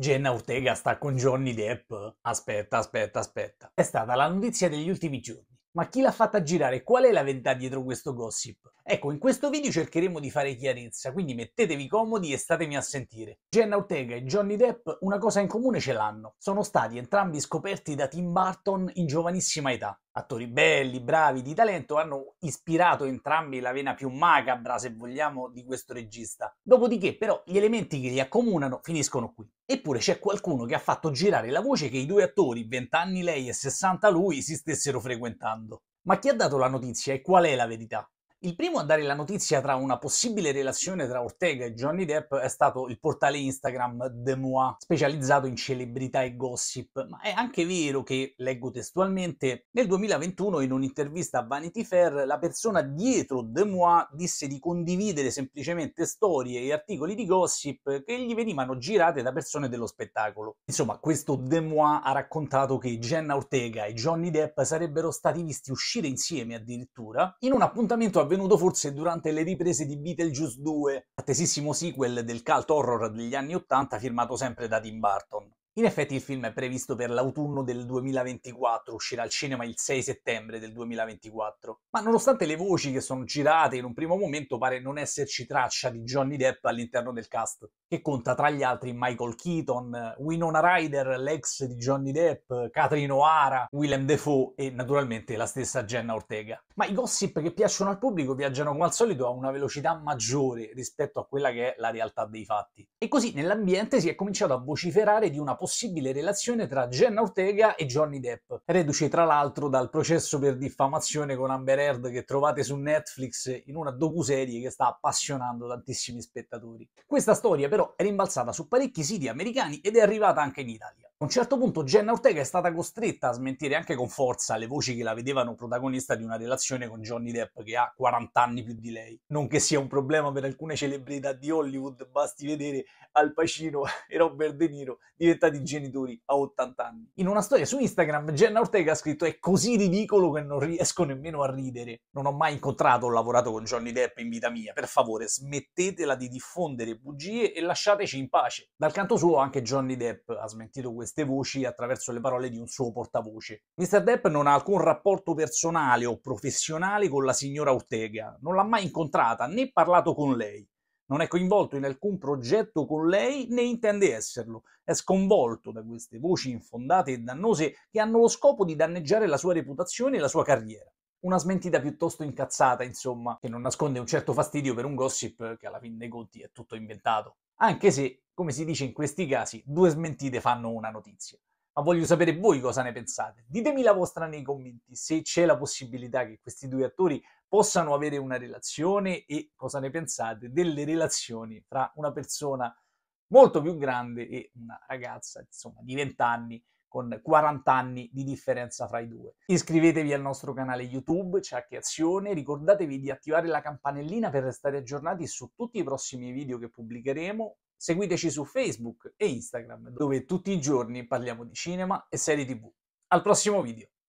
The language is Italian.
Jenna Ortega sta con Johnny Depp? Aspetta, aspetta, aspetta. È stata la notizia degli ultimi giorni. Ma chi l'ha fatta girare? Qual è la verità dietro questo gossip? Ecco, in questo video cercheremo di fare chiarezza, quindi mettetevi comodi e statemi a sentire. Jenna Ortega e Johnny Depp una cosa in comune ce l'hanno. Sono stati entrambi scoperti da Tim Burton in giovanissima età. Attori belli, bravi, di talento, hanno ispirato entrambi la vena più macabra, se vogliamo, di questo regista. Dopodiché, però, gli elementi che li accomunano finiscono qui. Eppure c'è qualcuno che ha fatto girare la voce che i due attori, 20 anni lei e 60 lui, si stessero frequentando. Ma chi ha dato la notizia e qual è la verità? Il primo a dare la notizia tra una possibile relazione tra Ortega e Johnny Depp è stato il portale Instagram The Moi, specializzato in celebrità e gossip, ma è anche vero che, leggo testualmente, nel 2021 in un'intervista a Vanity Fair la persona dietro The Moi disse di condividere semplicemente storie e articoli di gossip che gli venivano girate da persone dello spettacolo. Insomma, questo The Moi ha raccontato che Jenna Ortega e Johnny Depp sarebbero stati visti uscire insieme addirittura in un appuntamento a avvenuto forse durante le riprese di Beetlejuice 2, attesissimo sequel del cult horror degli anni 80 firmato sempre da Tim Burton. In effetti il film è previsto per l'autunno del 2024, uscirà al cinema il 6 settembre del 2024. Ma nonostante le voci che sono girate in un primo momento pare non esserci traccia di Johnny Depp all'interno del cast, che conta tra gli altri Michael Keaton, Winona Ryder, l'ex di Johnny Depp, Catherine O'Hara, Willem Dafoe e naturalmente la stessa Jenna Ortega. Ma i gossip che piacciono al pubblico viaggiano come al solito a una velocità maggiore rispetto a quella che è la realtà dei fatti. E così nell'ambiente si è cominciato a vociferare di una possibilità possibile relazione tra Jenna Ortega e Johnny Depp, reduce tra l'altro dal processo per diffamazione con Amber Heard che trovate su Netflix in una docuserie che sta appassionando tantissimi spettatori. Questa storia però è rimbalzata su parecchi siti americani ed è arrivata anche in Italia. A un certo punto Jenna Ortega è stata costretta a smentire anche con forza le voci che la vedevano protagonista di una relazione con Johnny Depp che ha 40 anni più di lei. Non che sia un problema per alcune celebrità di Hollywood, basti vedere Al Pacino e Robert De Niro diventati genitori a 80 anni. In una storia su Instagram Jenna Ortega ha scritto è così ridicolo che non riesco nemmeno a ridere. Non ho mai incontrato o lavorato con Johnny Depp in vita mia, per favore smettetela di diffondere bugie e lasciateci in pace. Dal canto suo anche Johnny Depp ha smentito questo queste voci attraverso le parole di un suo portavoce. Mr. Depp non ha alcun rapporto personale o professionale con la signora Ortega, non l'ha mai incontrata né parlato con lei. Non è coinvolto in alcun progetto con lei né intende esserlo. È sconvolto da queste voci infondate e dannose che hanno lo scopo di danneggiare la sua reputazione e la sua carriera. Una smentita piuttosto incazzata, insomma, che non nasconde un certo fastidio per un gossip che alla fin dei conti è tutto inventato. Anche se, come si dice in questi casi, due smentite fanno una notizia. Ma voglio sapere voi cosa ne pensate. Ditemi la vostra nei commenti, se c'è la possibilità che questi due attori possano avere una relazione e cosa ne pensate delle relazioni tra una persona molto più grande e una ragazza, insomma, di vent'anni. anni con 40 anni di differenza fra i due. Iscrivetevi al nostro canale YouTube, c'è anche Azione, ricordatevi di attivare la campanellina per restare aggiornati su tutti i prossimi video che pubblicheremo, seguiteci su Facebook e Instagram, dove tutti i giorni parliamo di cinema e serie tv. Al prossimo video!